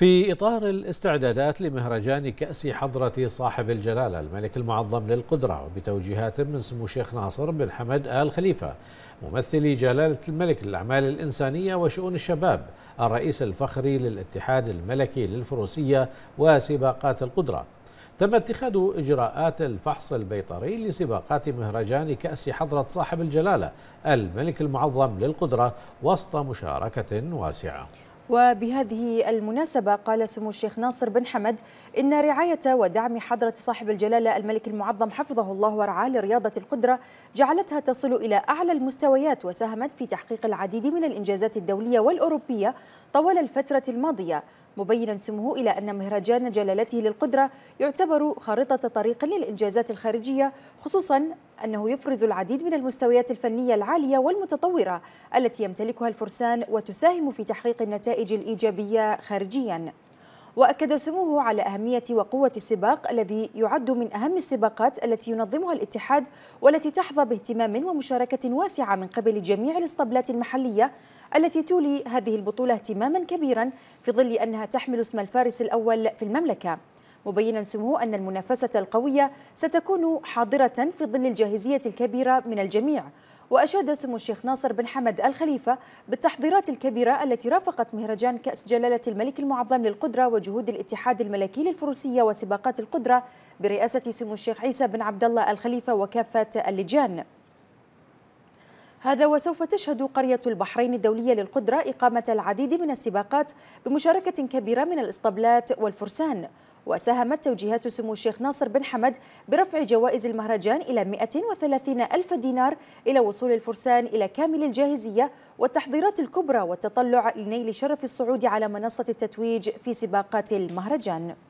في إطار الاستعدادات لمهرجان كأس حضرة صاحب الجلالة الملك المعظم للقدرة وبتوجيهات من سمو الشيخ ناصر بن حمد آل خليفة ممثل جلالة الملك للأعمال الإنسانية وشؤون الشباب الرئيس الفخري للاتحاد الملكي للفروسية وسباقات القدرة تم اتخاذ إجراءات الفحص البيطري لسباقات مهرجان كأس حضرة صاحب الجلالة الملك المعظم للقدرة وسط مشاركة واسعة وبهذه المناسبة قال سمو الشيخ ناصر بن حمد إن رعاية ودعم حضرة صاحب الجلالة الملك المعظم حفظه الله ورعاه لرياضة القدرة جعلتها تصل إلى أعلى المستويات وساهمت في تحقيق العديد من الإنجازات الدولية والأوروبية طوال الفترة الماضية مبينا سموه إلى أن مهرجان جلالته للقدرة يعتبر خارطة طريق للإنجازات الخارجية خصوصا أنه يفرز العديد من المستويات الفنية العالية والمتطورة التي يمتلكها الفرسان وتساهم في تحقيق النتائج الإيجابية خارجياً وأكد سموه على أهمية وقوة السباق الذي يعد من أهم السباقات التي ينظمها الاتحاد والتي تحظى باهتمام ومشاركة واسعة من قبل جميع الاسطبلات المحلية التي تولي هذه البطولة اهتماما كبيرا في ظل أنها تحمل اسم الفارس الأول في المملكة مبينا سموه أن المنافسة القوية ستكون حاضرة في ظل الجاهزية الكبيرة من الجميع وأشاد سمو الشيخ ناصر بن حمد الخليفة بالتحضيرات الكبيرة التي رافقت مهرجان كأس جلالة الملك المعظم للقدرة وجهود الاتحاد الملكي للفروسية وسباقات القدرة برئاسة سمو الشيخ عيسى بن عبد الله الخليفة وكافة اللجان هذا وسوف تشهد قرية البحرين الدولية للقدرة إقامة العديد من السباقات بمشاركة كبيرة من الإسطبلات والفرسان وساهمت توجيهات سمو الشيخ ناصر بن حمد برفع جوائز المهرجان إلى 130 ألف دينار إلى وصول الفرسان إلى كامل الجاهزية والتحضيرات الكبرى والتطلع لنيل شرف الصعود على منصة التتويج في سباقات المهرجان